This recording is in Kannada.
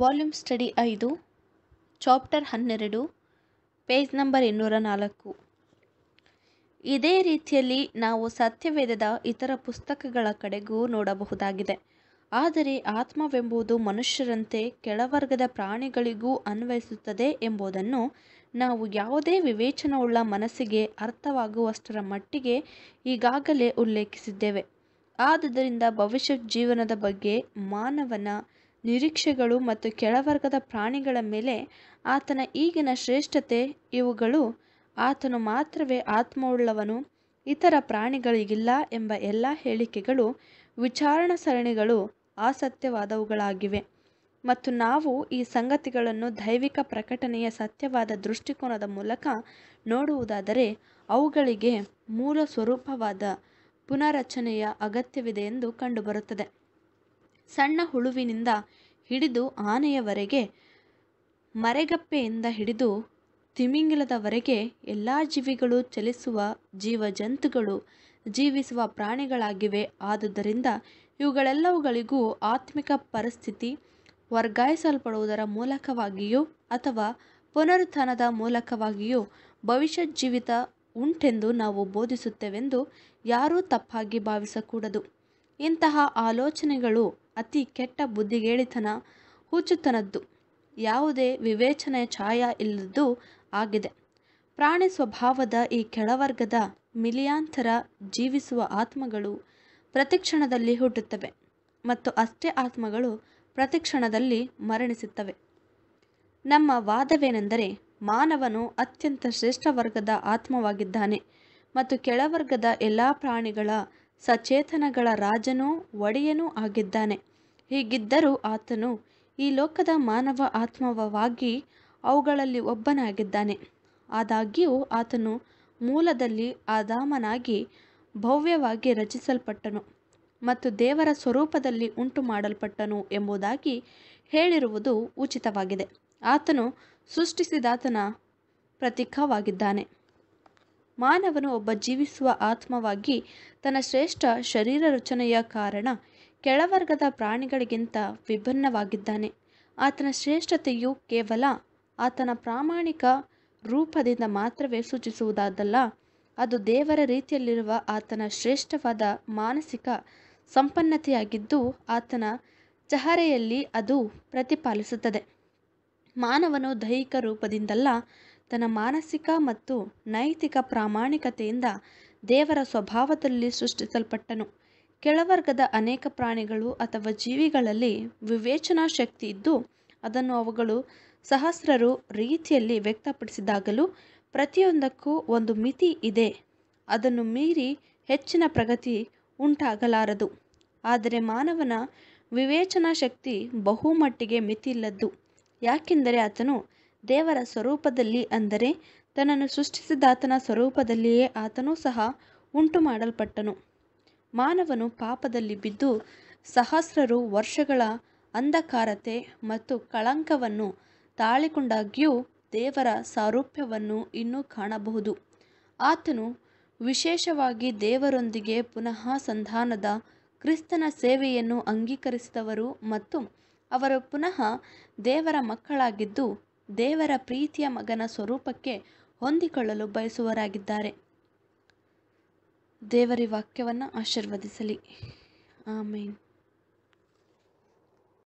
ವಾಲ್ಯೂಮ್ ಸ್ಟಡಿ ಐದು ಚಾಪ್ಟರ್ ಹನ್ನೆರಡು ಪೇಜ್ ನಂಬರ್ ಇನ್ನೂರ ನಾಲ್ಕು ಇದೇ ರೀತಿಯಲ್ಲಿ ನಾವು ಸತ್ಯವೇದದ ಇತರ ಪುಸ್ತಕಗಳ ಕಡೆಗೂ ನೋಡಬಹುದಾಗಿದೆ ಆದರೆ ಆತ್ಮವೆಂಬುದು ಮನುಷ್ಯರಂತೆ ಕೆಳವರ್ಗದ ಪ್ರಾಣಿಗಳಿಗೂ ಅನ್ವಯಿಸುತ್ತದೆ ಎಂಬುದನ್ನು ನಾವು ಯಾವುದೇ ವಿವೇಚನವುಳ್ಳ ಮನಸ್ಸಿಗೆ ಅರ್ಥವಾಗುವಷ್ಟರ ಮಟ್ಟಿಗೆ ಈಗಾಗಲೇ ಉಲ್ಲೇಖಿಸಿದ್ದೇವೆ ಆದುದರಿಂದ ಭವಿಷ್ಯ ಜೀವನದ ಬಗ್ಗೆ ಮಾನವನ ನಿರೀಕ್ಷೆಗಳು ಮತ್ತು ಕೆಳವರ್ಗದ ಪ್ರಾಣಿಗಳ ಮೇಲೆ ಆತನ ಈಗಿನ ಶ್ರೇಷ್ಠತೆ ಇವುಗಳು ಆತನು ಮಾತ್ರವೇ ಆತ್ಮವುಳ್ಳವನು ಇತರ ಪ್ರಾಣಿಗಳಿಗಿಲ್ಲ ಎಂಬ ಎಲ್ಲ ಹೇಳಿಕೆಗಳು ವಿಚಾರಣಾ ಸರಣಿಗಳು ಅಸತ್ಯವಾದವುಗಳಾಗಿವೆ ಮತ್ತು ನಾವು ಈ ಸಂಗತಿಗಳನ್ನು ದೈವಿಕ ಪ್ರಕಟಣೆಯ ಸತ್ಯವಾದ ದೃಷ್ಟಿಕೋನದ ಮೂಲಕ ನೋಡುವುದಾದರೆ ಅವುಗಳಿಗೆ ಮೂಲ ಸ್ವರೂಪವಾದ ಪುನರಚನೆಯ ಅಗತ್ಯವಿದೆ ಎಂದು ಕಂಡುಬರುತ್ತದೆ ಸಣ್ಣ ಹುಳುವಿನಿಂದ ಹಿಡಿದು ಆನೆಯವರೆಗೆ ಮರೆಗಪ್ಪೆಯಿಂದ ಹಿಡಿದು ತಿಮಿಂಗಿಲದವರೆಗೆ ಎಲ್ಲ ಜೀವಿಗಳು ಚಲಿಸುವ ಜೀವಜಂತುಗಳು ಜೀವಿಸುವ ಪ್ರಾಣಿಗಳಾಗಿವೆ ಆದುದರಿಂದ ಇವುಗಳೆಲ್ಲವುಗಳಿಗೂ ಆತ್ಮಿಕ ಪರಿಸ್ಥಿತಿ ವರ್ಗಾಯಿಸಲ್ಪಡುವುದರ ಮೂಲಕವಾಗಿಯೂ ಅಥವಾ ಪುನರುತ್ಥಾನದ ಮೂಲಕವಾಗಿಯೂ ಭವಿಷ್ಯ ಜೀವಿತ ಉಂಟೆಂದು ನಾವು ಬೋಧಿಸುತ್ತೇವೆಂದು ಯಾರೂ ತಪ್ಪಾಗಿ ಭಾವಿಸಕೂಡದು ಇಂತಹ ಆಲೋಚನೆಗಳು ಅತಿ ಕೆಟ್ಟ ಬುದ್ಧಿಗೇಳಿತನ ಹುಚ್ಚುತನದ್ದು ಯಾವುದೇ ವಿವೇಚನೆಯ ಛಾಯಾ ಇಲ್ಲದ್ದು ಆಗಿದೆ ಪ್ರಾಣಿ ಸ್ವಭಾವದ ಈ ಕೆಳವರ್ಗದ ಮಿಲಿಯಾಂತರ ಜೀವಿಸುವ ಆತ್ಮಗಳು ಪ್ರತಿಕ್ಷಣದಲ್ಲಿ ಹುಟ್ಟುತ್ತವೆ ಮತ್ತು ಅಷ್ಟೇ ಆತ್ಮಗಳು ಪ್ರತಿಕ್ಷಣದಲ್ಲಿ ಮರಣಿಸುತ್ತವೆ ನಮ್ಮ ವಾದವೇನೆಂದರೆ ಮಾನವನು ಅತ್ಯಂತ ಶ್ರೇಷ್ಠ ವರ್ಗದ ಆತ್ಮವಾಗಿದ್ದಾನೆ ಮತ್ತು ಕೆಳವರ್ಗದ ಎಲ್ಲ ಪ್ರಾಣಿಗಳ ಸಚೇತನಗಳ ರಾಜನೂ ಒಡೆಯನೂ ಆಗಿದ್ದಾನೆ ಹೀಗಿದ್ದರೂ ಆತನು ಈ ಲೋಕದ ಮಾನವ ಆತ್ಮವಾಗಿ ಅವುಗಳಲ್ಲಿ ಒಬ್ಬನಾಗಿದ್ದಾನೆ ಆದಾಗ್ಯೂ ಆತನು ಮೂಲದಲ್ಲಿ ಆದಾಮನಾಗಿ ಭವ್ಯವಾಗಿ ರಚಿಸಲ್ಪಟ್ಟನು ಮತ್ತು ದೇವರ ಸ್ವರೂಪದಲ್ಲಿ ಉಂಟು ಮಾಡಲ್ಪಟ್ಟನು ಎಂಬುದಾಗಿ ಹೇಳಿರುವುದು ಉಚಿತವಾಗಿದೆ ಆತನು ಸೃಷ್ಟಿಸಿದಾತನ ಪ್ರತೀಕವಾಗಿದ್ದಾನೆ ಮಾನವನು ಒಬ್ಬ ಜೀವಿಸುವ ಆತ್ಮವಾಗಿ ತನ್ನ ಶ್ರೇಷ್ಠ ಶರೀರ ರಚನೆಯ ಕಾರಣ ಕೆಳವರ್ಗದ ಪ್ರಾಣಿಗಳಿಗಿಂತ ವಿಭಿನ್ನವಾಗಿದ್ದಾನೆ ಆತನ ಶ್ರೇಷ್ಠತೆಯು ಕೇವಲ ಆತನ ಪ್ರಾಮಾಣಿಕ ರೂಪದಿಂದ ಮಾತ್ರವೇ ಸೂಚಿಸುವುದಾದಲ್ಲ ಅದು ದೇವರ ರೀತಿಯಲ್ಲಿರುವ ಆತನ ಶ್ರೇಷ್ಠವಾದ ಮಾನಸಿಕ ಸಂಪನ್ನತೆಯಾಗಿದ್ದು ಆತನ ಚಹರೆಯಲ್ಲಿ ಅದು ಪ್ರತಿಪಾಲಿಸುತ್ತದೆ ಮಾನವನು ದೈಹಿಕ ರೂಪದಿಂದಲ್ಲ ತನ್ನ ಮಾನಸಿಕ ಮತ್ತು ನೈತಿಕ ಪ್ರಾಮಾಣಿಕತೆಯಿಂದ ದೇವರ ಸ್ವಭಾವದಲ್ಲಿ ಸೃಷ್ಟಿಸಲ್ಪಟ್ಟನು ಕೆಳವರ್ಗದ ಅನೇಕ ಪ್ರಾಣಿಗಳು ಅಥವಾ ಜೀವಿಗಳಲ್ಲಿ ವಿವೇಚನಾ ಶಕ್ತಿ ಇದ್ದು ಅದನ್ನು ಅವುಗಳು ಸಹಸ್ರರು ರೀತಿಯಲ್ಲಿ ವ್ಯಕ್ತಪಡಿಸಿದಾಗಲೂ ಪ್ರತಿಯೊಂದಕ್ಕೂ ಒಂದು ಮಿತಿ ಇದೆ ಅದನ್ನು ಮೀರಿ ಹೆಚ್ಚಿನ ಪ್ರಗತಿ ಉಂಟಾಗಲಾರದು ಆದರೆ ಮಾನವನ ವಿವೇಚನಾ ಶಕ್ತಿ ಬಹುಮಟ್ಟಿಗೆ ಮಿತಿಯಿಲ್ಲದ್ದು ಯಾಕೆಂದರೆ ಆತನು ದೇವರ ಸ್ವರೂಪದಲ್ಲಿ ಅಂದರೆ ತನ್ನನ್ನು ಸೃಷ್ಟಿಸಿದಾತನ ಸ್ವರೂಪದಲ್ಲಿಯೇ ಆತನೂ ಸಹ ಉಂಟು ಮಾಡಲ್ಪಟ್ಟನು ಮಾನವನು ಪಾಪದಲ್ಲಿ ಬಿದ್ದು ಸಹಸ್ರರು ವರ್ಷಗಳ ಅಂಧಕಾರತೆ ಮತ್ತು ಕಳಂಕವನ್ನು ತಾಳಿಕೊಂಡಾಗ್ಯೂ ದೇವರ ಸಾರೂಪ್ಯವನ್ನು ಇನ್ನೂ ಕಾಣಬಹುದು ಆತನು ವಿಶೇಷವಾಗಿ ದೇವರೊಂದಿಗೆ ಪುನಃ ಸಂಧಾನದ ಕ್ರಿಸ್ತನ ಸೇವೆಯನ್ನು ಅಂಗೀಕರಿಸಿದವರು ಮತ್ತು ಅವರು ಪುನಃ ದೇವರ ಮಕ್ಕಳಾಗಿದ್ದು ದೇವರ ಪ್ರೀತಿಯ ಮಗನ ಸ್ವರೂಪಕ್ಕೆ ಹೊಂದಿಕೊಳ್ಳಲು ಬಯಸುವರಾಗಿದ್ದಾರೆ ದೇವರಿ ವಾಕ್ಯವನ್ನು ಆಶೀರ್ವದಿಸಲಿ ಆಮೇನ್